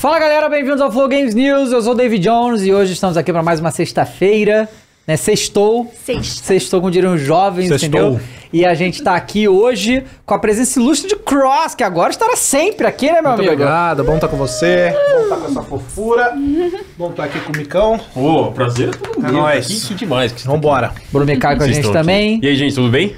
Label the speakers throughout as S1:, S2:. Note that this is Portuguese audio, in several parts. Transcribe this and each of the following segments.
S1: Fala galera, bem-vindos ao Flow Games News. Eu sou o David Jones e hoje estamos aqui para mais uma sexta-feira, né? Sextou. Sexta. Sextou, com diriam jovens, Sextou. entendeu? E a gente tá aqui hoje com a presença ilustre de Cross, que agora estará sempre aqui, né, meu Muito amigo? obrigado,
S2: bom estar tá com você, bom estar tá com
S1: essa fofura,
S2: bom estar tá aqui com o Micão. Ô, prazer. É É nóis.
S1: nóis. demais. Vambora. Bruno Mekai com a gente aqui. também. E aí, gente, tudo bem?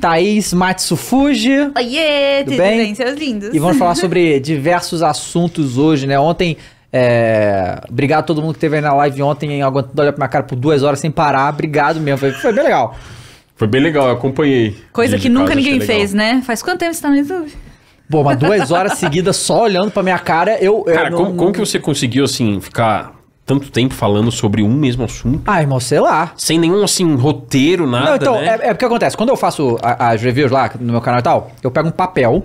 S1: Thaís Matsufuji.
S3: Oiê, tudo bem? bem, seus lindos. E vamos falar
S1: sobre diversos assuntos hoje, né? Ontem é... Obrigado a todo mundo que esteve aí na live ontem, aguentando olhar pra minha cara por duas horas sem parar. Obrigado mesmo, foi, foi bem legal. Foi bem legal, eu acompanhei. Coisa que nunca ninguém fez,
S3: né? Faz quanto tempo você tá no YouTube?
S1: Pô, mas duas horas seguidas só olhando pra minha cara, eu. eu
S4: cara, não, como, não... como que você conseguiu, assim, ficar tanto tempo falando sobre um mesmo assunto. Ah, irmão, sei lá. Sem nenhum, assim, roteiro, nada. Não, então,
S1: né? é, é porque acontece. Quando eu faço as reviews lá no meu canal e tal, eu pego um papel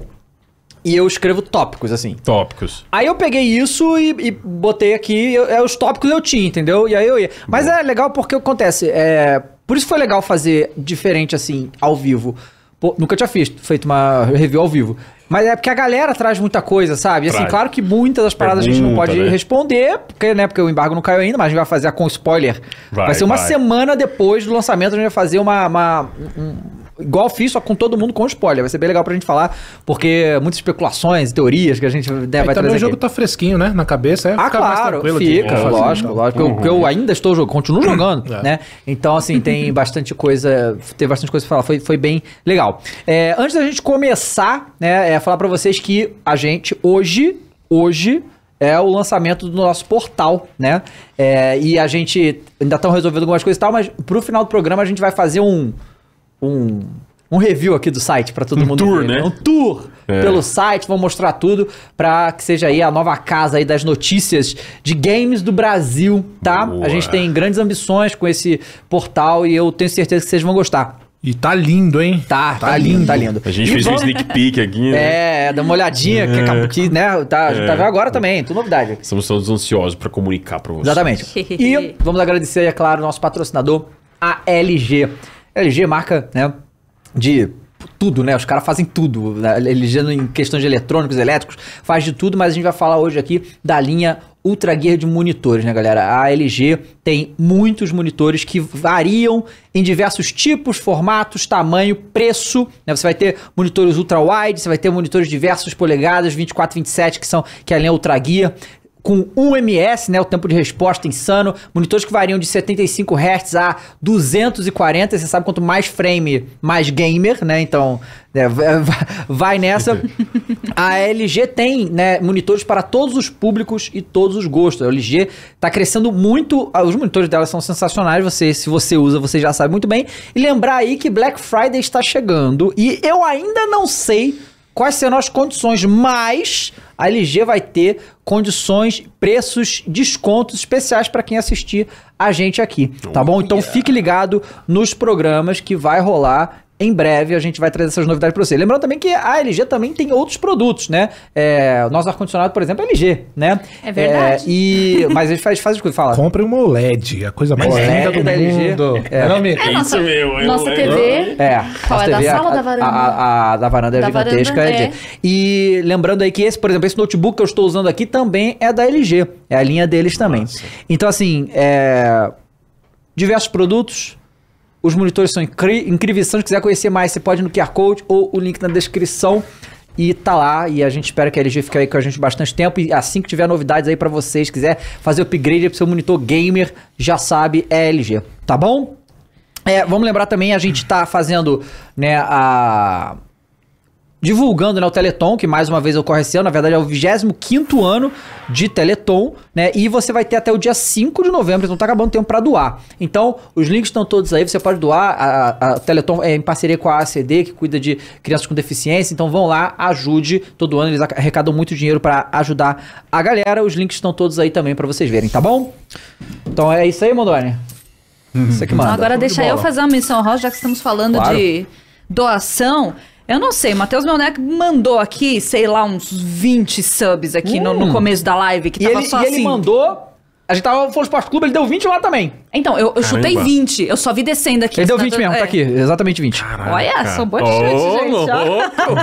S1: e eu escrevo tópicos, assim. Tópicos. Aí eu peguei isso e, e botei aqui, eu, é, os tópicos eu tinha, entendeu? E aí eu ia. Mas é legal porque acontece. É, por isso foi legal fazer diferente, assim, ao vivo. Pô, nunca tinha feito, feito uma review ao vivo. Mas é porque a galera traz muita coisa, sabe? E, assim, claro que muitas das paradas a gente não pode né? responder, porque, né, porque o embargo não caiu ainda, mas a gente vai fazer a com spoiler. Vai, Vai, ser uma vai. semana depois do lançamento, a gente vai fazer uma, uma- um- igual fiz, só com todo mundo com spoiler. Vai ser bem legal pra gente falar, porque muitas especulações, teorias que a gente né, é, vai trazer. o jogo aqui.
S2: tá fresquinho, né? Na cabeça, é ah, fica claro, Fica, de... lógico, né? lógico. Uhum. Eu, eu,
S1: ainda estou jogando, continuo jogando, é. né? Então, assim, tem bastante coisa. Tem bastante coisa pra falar. Foi, foi bem legal. É, antes da gente começar, né, é falar pra vocês que a gente hoje, hoje é o lançamento do nosso portal, né? É, e a gente ainda estão resolvendo algumas coisas e tal, mas pro final do programa a gente vai fazer um um, um review aqui do site para todo um mundo tour, ver. Né? né? Um tour é. pelo site, vou mostrar tudo para que seja aí a nova casa aí das notícias de games do Brasil, tá? Boa. A gente tem grandes ambições com esse portal e eu tenho certeza que vocês vão gostar. E tá lindo, hein? Tá, tá, tá lindo. lindo, tá lindo. A gente e fez vamos... um sneak peek aqui, né? É, dá uma olhadinha, é. que, acabou, que né, tá, é. tá agora também, tudo novidade. Estamos todos ansiosos para comunicar para vocês. Exatamente. e vamos agradecer, é claro, nosso patrocinador, a LG. LG marca, né, de tudo, né? Os caras fazem tudo. Né, LG em questão de eletrônicos, elétricos, faz de tudo, mas a gente vai falar hoje aqui da linha Ultra Gear de monitores, né, galera? A LG tem muitos monitores que variam em diversos tipos, formatos, tamanho, preço. Né? Você vai ter monitores ultra wide, você vai ter monitores diversos polegadas, 24, 27, que são que é a linha Ultra Gear com 1 ms, né, o tempo de resposta insano, monitores que variam de 75 Hz a 240, você sabe quanto mais frame, mais gamer, né? Então, é, vai nessa. A LG tem, né, monitores para todos os públicos e todos os gostos. A LG está crescendo muito, ah, os monitores dela são sensacionais, você se você usa, você já sabe muito bem. E lembrar aí que Black Friday está chegando e eu ainda não sei quais serão as condições, mas a LG vai ter condições, preços, descontos especiais para quem assistir a gente aqui, tá oh, bom? Então fique ligado nos programas que vai rolar em breve a gente vai trazer essas novidades para você. Lembrando também que a LG também tem outros produtos, né? É, o nosso ar-condicionado, por exemplo, é LG, né? É verdade. É,
S2: e, mas a gente faz, faz o que fala. Compre um OLED, a coisa mais é linda do mundo. É, é, não, é me... é nossa,
S3: isso
S1: Nossa TV.
S2: É. Qual nossa é TV, da sala a, da varanda? A,
S1: a, da varanda é da gigantesca. Varanda, é. E lembrando aí que esse, por exemplo, esse notebook que eu estou usando aqui também é da LG. É a linha deles também. Nossa. Então, assim, é, diversos produtos os monitores são incríveis. Se quiser conhecer mais, você pode ir no QR Code ou o link na descrição. E tá lá, e a gente espera que a LG fique aí com a gente bastante tempo. E assim que tiver novidades aí para vocês, quiser fazer upgrade pro seu monitor gamer, já sabe, é LG, tá bom? É, vamos lembrar também, a gente tá fazendo, né, a divulgando né, o Teleton, que mais uma vez ocorre esse ano, na verdade é o 25 ano de Teleton, né? E você vai ter até o dia 5 de novembro, então tá acabando o tempo para doar. Então, os links estão todos aí, você pode doar. A, a, a, Teleton é em parceria com a ACD, que cuida de crianças com deficiência, então vão lá, ajude. Todo ano eles arrecadam muito dinheiro para ajudar a galera. Os links estão todos aí também para vocês verem, tá bom? Então é isso aí, Mondoni. Você
S3: que uhum. manda. Agora deixa de eu fazer uma missão, rosa, já que estamos falando claro. de doação. Eu não sei, Matheus Melnec mandou aqui, sei lá, uns 20 subs aqui hum. no, no, hum. começo da live, que e tava ele, só e assim. ele
S1: mandou. A gente tava no Flow Esporte Clube, ele deu 20 lá também. Então, eu, eu chutei 20,
S3: eu só vi descendo aqui. Ele deu 20 mesmo, tá é. tá aqui,
S1: exatamente 20. Caraca. Olha, são boas oh, chutes, gente.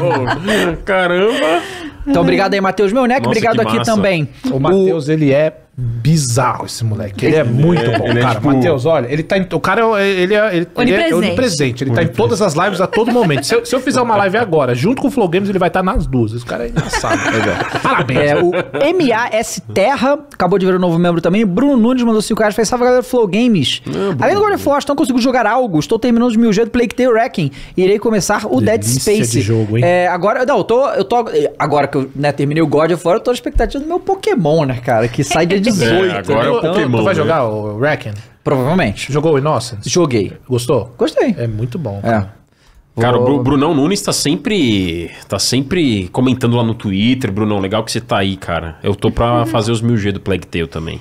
S2: Oh. Caramba!
S3: Então, obrigado aí, Matheus Melnec. Obrigado aqui também.
S2: O Matheus, o... ele é bizarro esse moleque. Ele é, é muito tipo bom, ele cara. É tipo... Matheus, olha, ele tá em, O cara é ele é, ele, presente é onipresente. Ele tá em todas as lives a todo momento. Se eu, se eu fizer uma live agora, junto com o Flow Games, ele vai estar tá nas duas. Esse cara é engraçado. Parabéns. É, o
S1: MAS Terra, acabou de ver o um novo membro também. Bruno Nunes mandou 5 reais. Fez salve, galera, Flow Games. É, Além do God of War, não consigo jogar algo. Estou terminando os mil G do Plague Wrecking. Irei começar o Delícia Dead Space. De jogo, hein? É, agora, não, eu tô, eu tô... Agora que eu né, terminei o God of War, eu tô na expectativa do meu Pokémon, né, cara? Que sai de 2018. É, agora né? é o então, Pokémon. tu então vai né? jogar
S2: o Wrecken?
S1: Provavelmente. Jogou o Innocence? Joguei. Gostou? Gostei. É muito bom. Cara.
S4: É. Cara, o Brunão Nunes tá sempre, tá sempre comentando lá no Twitter. Brunão, legal que você tá aí, cara. Eu tô pra uhum. fazer os mil g do Plague Tale também.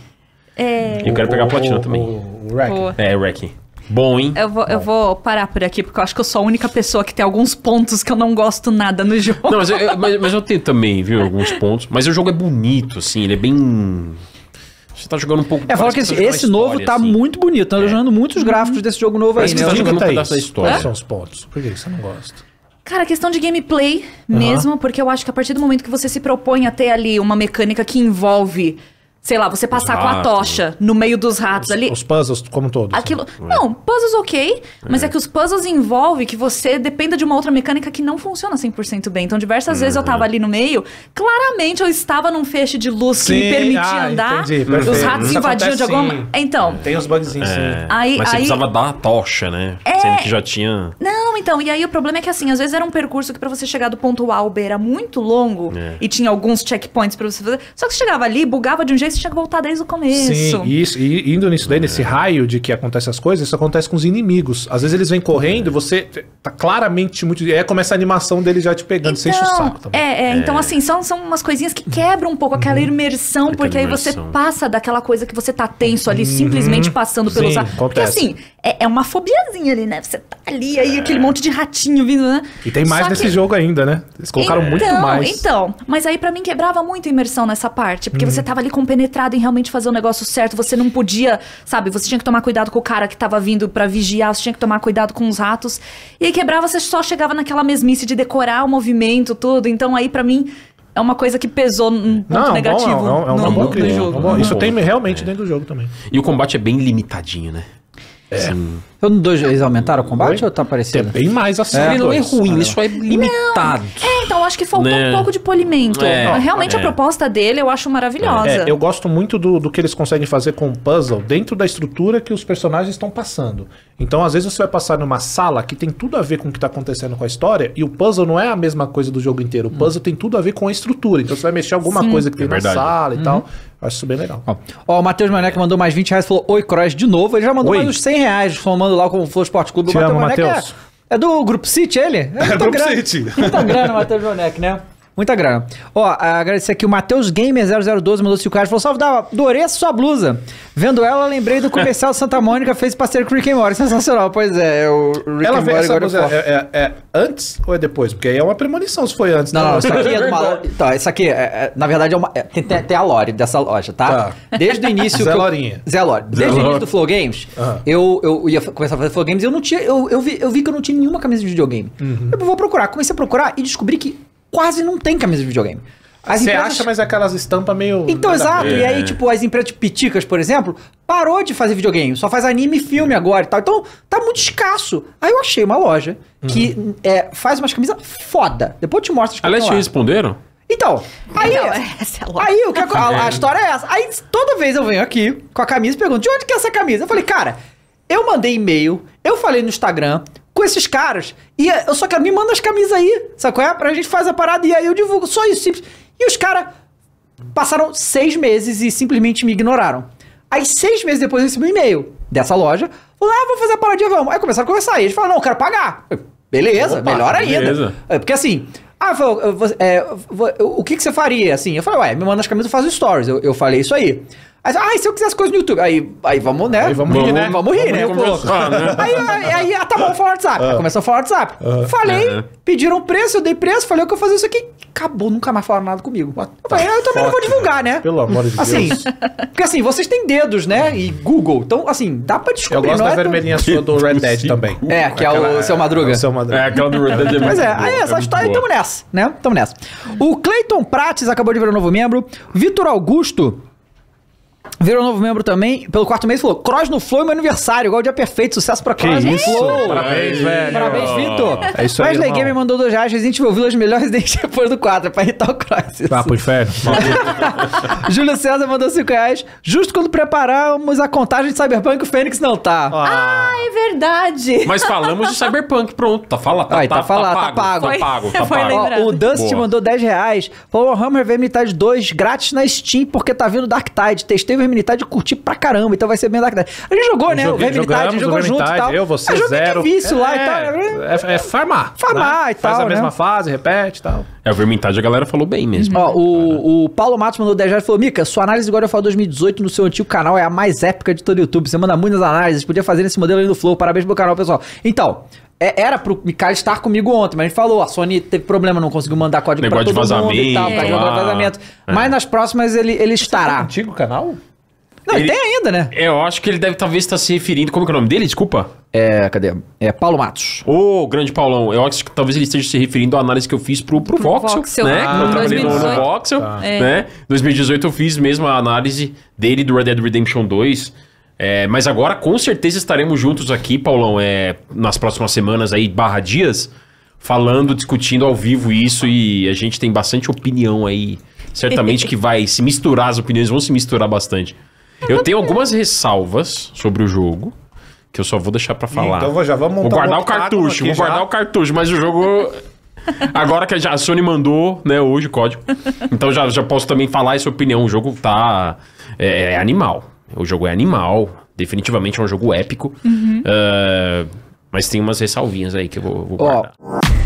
S3: É... Eu quero
S4: pegar a platina também.
S2: O, é, o
S3: Wreck.
S4: É, Wrecking. Bom, hein?
S3: Eu vou, eu vou parar por aqui, porque eu acho que eu sou a única pessoa que tem alguns pontos que eu não gosto nada no jogo. Não, mas eu
S4: mas, mas eu tenho também, viu, alguns pontos. Mas o jogo é bonito, assim, ele é bem você tá jogando um pouco... É, fala que, que esse, esse novo tá assim.
S3: muito bonito. Tá é. jogando muitos uhum.
S1: gráficos desse jogo novo aí, né? Você tá jogando
S2: tá um pedaço da história. Quais são os pontos? Por que você não gosta?
S3: Cara, questão de gameplay mesmo, porque eu acho que a partir do momento que você se propõe a ter ali uma mecânica que envolve sei lá, você passar com a tocha no meio dos ratos os, ali. Os
S2: puzzles como todos. Assim. Aquilo,
S3: né? não, puzzles ok, mas é. é. que os puzzles envolvem que você dependa de uma outra mecânica que não funciona 100% bem. Então, diversas vezes eu tava é. ali no meio, claramente eu estava num feixe de luz sim. que me permitia ah, andar. Entendi, os ratos Isso invadiam de alguma, sim. então. É,
S2: tem os bugzinhos, é. sim. Aí, mas você
S3: precisava
S4: dar a tocha, né? É... Sendo que já tinha
S3: Não, então, e aí o problema é que assim, às vezes era um percurso que para você chegar do ponto A ao B era muito longo é. e tinha alguns checkpoints para você fazer. Só que você chegava ali, bugava de um jeito mas tinha que voltar desde o começo. Sim,
S2: e, isso, e indo nisso daí, nesse raio de que acontece as coisas, isso acontece com os inimigos. Às vezes eles vêm correndo, é. você tá claramente muito. É aí começa a animação deles já te pegando, então, você enche o então, saco também.
S3: É, é então é. assim, são, são umas coisinhas que quebram um pouco aquela uhum. imersão, porque aquela imersão. aí você passa daquela coisa que você tá tenso ali, uhum. simplesmente passando pelos Sim, Porque assim, é, é uma fobiazinha ali, né? Você tá ali, aí aquele monte de ratinho vindo, né? E tem mais Só nesse que... jogo
S2: ainda, né? Eles colocaram então, muito mais.
S3: Então, mas aí para mim quebrava muito a imersão nessa parte, porque uhum. você tava ali compenetrado em realmente fazer o negócio certo, você não podia, sabe? Você tinha que tomar cuidado com o cara que tava vindo para vigiar, você tinha que tomar cuidado com os ratos. E aí quebrava, você só chegava naquela mesmice de decorar o movimento, tudo. Então aí para mim é uma coisa que pesou um ponto não, é negativo bom, é um, é um,
S2: no, do jogo. É um bom, uhum. isso tem realmente dentro do jogo também.
S4: E o combate é bem limitadinho, né? Yeah.
S1: Some Eu, então, dois, eles aumentaram o combate Oi? ou tá parecendo? É bem mais
S4: assim.
S2: É, ele não é ruim, ah, é. ele é
S3: limitado. Não. É, então acho que faltou né? um pouco de polimento. É, Realmente é. a proposta dele eu acho maravilhosa. É, eu
S2: gosto muito do, do que eles conseguem fazer com o puzzle dentro da estrutura que os personagens estão passando. Então, às vezes, você vai passar numa sala que tem tudo a ver com o que tá acontecendo com a história, e o puzzle não é a mesma coisa do jogo inteiro. O puzzle hum. tem tudo a ver com a estrutura. Então você vai mexer alguma Sim. coisa que tem é na sala e uhum. tal. Acho isso bem legal. Ó, o Matheus Maneca mandou mais 20 reais
S1: falou: Oi, Cross, de novo. Ele já mandou Oi. mais uns 100 reais, somando assinando lá com o Flow Sport Clube. Te o é Matheus. É, é, do Grupo é é tá City, ele? É, é do Grupo City. Tá Muita grana, Matheus Jonek, né? Muita grana. Ó, agradecer aqui o Matheus Gamer 0012 mandou 5 reais. Falou, salve, Dava, adorei essa sua blusa. Vendo ela, lembrei do comercial Santa Mônica, fez parceiro com o Rick and Morty. Sensacional, pois é. O Rick ela and Morty agora blusa, é,
S2: é, é, antes ou é depois? Porque aí é uma premonição se foi antes. Não, não, né? não isso aqui é, é uma...
S1: Então, isso aqui, é, é, na verdade, é uma, é, tem, tem, a lore dessa loja, tá? tá. Desde o início... Zé Lorinha. Eu, Zé Lore. Desde Zé o início do Flow Games, uhum. eu, eu ia começar a fazer Flow Games e eu não tinha... Eu, eu, vi, eu vi que eu não tinha nenhuma camisa de videogame. Uhum. Eu vou procurar. Comecei a procurar e descobri que quase não tem camisa de videogame. Você empresas... acha, mas aquelas estampas meio. Então, exato. Ver. E aí, né? tipo, as empresas de piticas, por exemplo, parou de fazer videogame, só faz anime e filme agora e tal. Então, tá muito escasso. Aí eu achei uma loja uhum. que é, faz umas camisas foda. Depois eu te mostro as é camisas. Aliás, te responderam? Então, aí, não, é essa é aí o que tá a, a, a história é essa. Aí toda vez eu venho aqui com a camisa e pergunto: de onde que é essa camisa? Eu falei, cara, eu mandei e-mail, eu falei no Instagram, com esses caras. E é, eu só quero, me manda as camisas aí, sabe qual é? Pra gente fazer a parada e aí eu divulgo. Só isso, simples. E os caras passaram seis meses e simplesmente me ignoraram. Aí, seis meses depois, eu recebi um e-mail dessa loja. Falou, ah, vou fazer a paradinha, vamos. Aí começaram a conversar. E eles falaram, não, eu quero pagar. beleza, Opa, melhor ainda. Beleza. É, porque assim, ah, falou, é, o que, que você faria? Assim, eu falei, ué, me manda as camisas e faço stories. Eu, eu falei isso aí. Aí, ah, se eu quiser as coisas no YouTube? Aí, aí vamos, né? Aí vamos, vamos rir, né? Vamos rir, né? Vamos rir, né? aí, aí, aí, ah, tá bom, falar WhatsApp. Aí ah. começou a falar WhatsApp. Ah. Falei, uhum. pediram preço, eu dei preço, falei o que eu fazer isso aqui. Acabou, nunca mais falaram nada comigo. Eu tá falei, eu também não vou divulgar, né? Pelo amor de assim, Deus. Porque assim, vocês têm dedos, né? E Google. Então, assim, dá pra descobrir. Eu gosto da é vermelhinha
S2: sua do Red Dead também. É, que é o Seu Madruga. É seu Madruga. É, aquela do Red Dead. Mas é, é aí essa história, tamo
S1: então, nessa, né? Tamo nessa. O Clayton Prates acabou de virar um novo membro. Vitor Augusto Virou novo membro também, pelo quarto mês, falou: Cross no Flow é meu aniversário, igual o dia perfeito, sucesso pra Cross no Flow. Parabéns, velho. Parabéns, Vitor. É isso aí. Wesley Game mandou dois reais, Resident ouviu as melhores desde depois do 4, pra irritar o Cross. Tá,
S2: Ah, pro inferno.
S1: Júlio César mandou cinco reais. Justo quando preparamos a contagem de Cyberpunk, o Fênix não tá. Ah,
S3: é verdade.
S4: Mas falamos de Cyberpunk, pronto. Tá falado. Tá, Ai, tá, tá, tá falado, tá, pago. Tá pago. Tá pago. Tá pago. Ó, o Dust
S1: mandou 10 reais. Falou: Hammer veio me de dois grátis na Steam porque tá vindo Dark Tide. Testei o Vermelho Militar de curtir pra caramba, então vai ser bem da A gente jogou, né? Joguei, o Militar, a gente jogou junto e tal. Eu, você, é zero.
S2: difícil é, lá e é, tal. Né? É, é, farmar. Né? Farmar né? e tal. Faz a né? mesma fase, repete e tal. É, o
S4: Vermintage a galera falou bem
S2: mesmo.
S1: Ó, o, o Paulo Matos mandou 10 reais e falou: Mica, sua análise agora eu falo 2018 no seu antigo canal é a mais épica de todo o YouTube. Você manda muitas análises, podia fazer nesse modelo aí no Flow. Parabéns pro canal, pessoal. Então, é, era pro Mikael estar comigo ontem, mas a gente falou, a Sony teve problema, não conseguiu mandar código Negócio pra todo de vazamento, mundo e tal, pra jogar vazamento. É. Mas nas próximas ele, ele tá estará. Você é antigo canal? Não, ele, tem ainda, né?
S4: Eu acho que ele deve talvez estar tá se referindo. Como é, é o nome dele? Desculpa.
S1: É, cadê? É Paulo Matos.
S4: Ô, oh, grande Paulão. Eu acho que talvez ele esteja se referindo à análise que eu fiz pro, pro, pro Voxel, Voxel, né? Ah, eu trabalhei no, no Voxel, tá. né? 2018 é. eu fiz mesmo a análise dele do Red Dead Redemption 2. É, mas agora com certeza estaremos juntos aqui, Paulão, é, nas próximas semanas aí, barra dias, falando, discutindo ao vivo isso e a gente tem bastante opinião aí certamente que vai se misturar, as opiniões vão se misturar bastante. Eu tenho algumas ressalvas sobre o jogo. Que eu só vou deixar pra falar. Então já
S2: vamos Vou guardar o cartucho, vou já. guardar
S4: o cartucho, mas o jogo. Agora que a Sony mandou, né, hoje o código. Então já, já posso também falar essa opinião. O jogo tá. É, é animal. O jogo é animal. Definitivamente é um jogo épico. Uhum. Uh, mas tem umas ressalvinhas aí que eu vou, vou guardar.
S1: Oh.